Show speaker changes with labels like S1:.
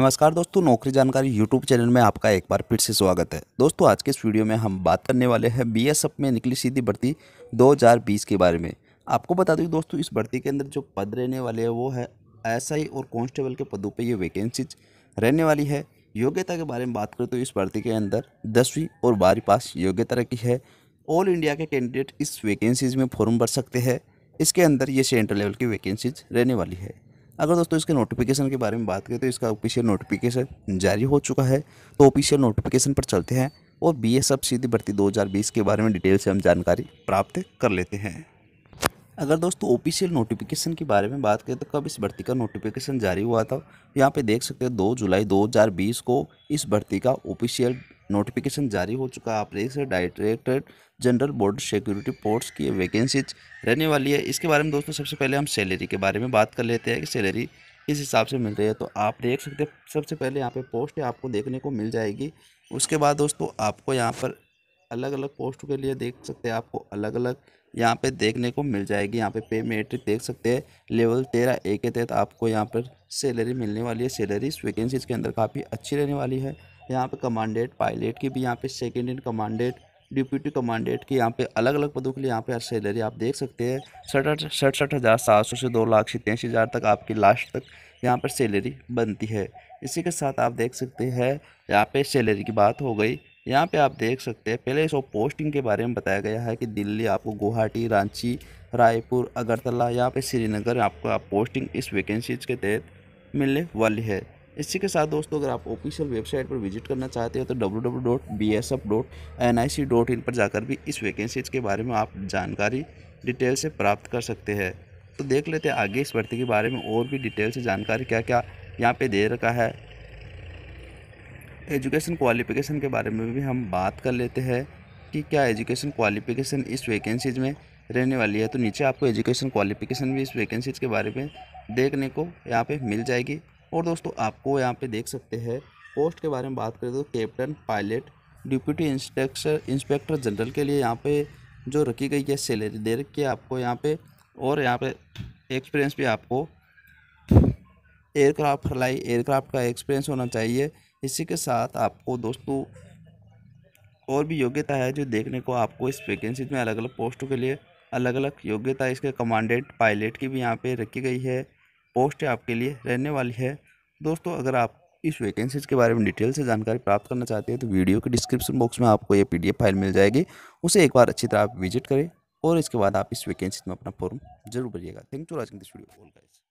S1: नमस्कार दोस्तों नौकरी जानकारी यूट्यूब चैनल में आपका एक बार फिर से स्वागत है दोस्तों आज के इस वीडियो में हम बात करने वाले हैं बी में निकली सीधी भर्ती 2020 के बारे में आपको बता दूँ दोस्तों इस भर्ती के अंदर जो पद रहने वाले हैं वो है एस और कॉन्स्टेबल के पदों पर ये वैकेंसीज रहने वाली है योग्यता के बारे में बात करें तो इस भर्ती के अंदर दसवीं और बारहवीं पास योग्यता रखी है ऑल इंडिया के कैंडिडेट इस वैकेंसीज में फॉर्म भर सकते हैं इसके अंदर ये सेंट्रल लेवल की वैकेंसीज रहने वाली है अगर दोस्तों इसके नोटिफिकेशन के बारे में बात करें तो इसका ऑफिशियल नोटिफिकेशन जारी हो चुका है तो ऑफिशियल नोटिफिकेशन पर चलते हैं और बी एस एफ सीधी भर्ती 2020 के बारे में डिटेल से हम जानकारी प्राप्त कर लेते हैं अगर दोस्तों ऑफिशियल नोटिफिकेशन के बारे में बात करें तो कब इस भर्ती का नोटिफिकेशन जारी हुआ था यहाँ पे देख सकते हैं 2 जुलाई 2020 को इस भर्ती का ऑफिशियल नोटिफिकेशन जारी हो चुका है आप देख सकते directorate general border security post की वैकेंसीज रहने वाली है इसके बारे में दोस्तों सबसे पहले हम सैलरी के बारे में बात कर लेते हैं कि सैलरी किस हिसाब से मिल रही है तो आप देख सकते हैं सबसे पहले यहाँ पे पोस्ट आपको देखने को मिल जाएगी उसके बाद दोस्तों आपको यहाँ पर अलग अलग पोस्ट के लिए देख सकते हैं आपको अलग अलग यहाँ पे देखने को मिल जाएगी यहाँ पे पे मेट्रिक देख सकते हैं लेवल तेरह ए के तहत आपको यहाँ पर सैलरी मिलने वाली है सैलरी वैकेंसीज के अंदर काफ़ी अच्छी रहने वाली है यहाँ पे कमांडेंट पायलट की भी यहाँ पे second in commandant deputy commandant के यहाँ पे अलग अलग पदों के लिए यहाँ पे सैलरी आप देख सकते हैं सड़सठ सड़सठ हज़ार सात सौ से दो लाख सत्यासी हज़ार तक आपकी लास्ट तक यहाँ पर सैलरी बनती है इसी के साथ आप देख सकते हैं यहाँ पे सैलरी की बात हो गई यहाँ पे आप देख सकते हैं पहले इस पोस्टिंग के बारे में बताया गया है कि दिल्ली आपको गुवाहाटी रांची रायपुर अगरतला यहाँ पे श्रीनगर आपको आप पोस्टिंग इस वैकेंसीज के तहत मिलने वाली है इसी के साथ दोस्तों अगर आप ऑफिशियल वेबसाइट पर विजिट करना चाहते हो तो डब्ल्यू पर जाकर भी इस वैकेंसीज के बारे में आप जानकारी डिटेल से प्राप्त कर सकते हैं तो देख लेते हैं आगे इस भर्ती के बारे में और भी डिटेल से जानकारी क्या क्या यहाँ पे दे रखा है एजुकेशन क्वालिफ़िकेशन के बारे में भी हम बात कर लेते हैं कि क्या एजुकेशन क्वालिफ़िकेशन इस वैकेंसीज़ में रहने वाली है तो नीचे आपको एजुकेशन क्वालिफ़िकेशन भी इस वैकेंसीज़ के बारे में देखने को यहाँ पे मिल जाएगी और दोस्तों आपको यहाँ पे देख सकते हैं पोस्ट के बारे में बात करें तो captain pilot deputy inspector inspector general के लिए यहाँ पे जो रखी गई है सैलरी दे रखी है आपको यहाँ पे और यहाँ पे एक्सपीरियंस भी आपको एयरक्राफ्ट फ्लाई एयरक्राफ्ट का एक्सपीरियंस होना चाहिए इसी के साथ आपको दोस्तों और भी योग्यता है जो देखने को आपको इस वैकेंसी में अलग अलग पोस्टों के लिए अलग अलग योग्यता इसके कमांडेंट पायलट की भी यहाँ पे रखी गई है पोस्ट आपके लिए रहने वाली है दोस्तों अगर आप इस वैकेंसीज के बारे में डिटेल से जानकारी प्राप्त करना चाहते हैं तो वीडियो के डिस्क्रिप्शन बॉक्स में आपको ये पीडीएफ फाइल मिल जाएगी उसे एक बार अच्छी तरह आप विजिट करें और इसके बाद आप इस वैकेंसी में अपना फॉर्म जरूर भरिएगा thank you watching this video all guys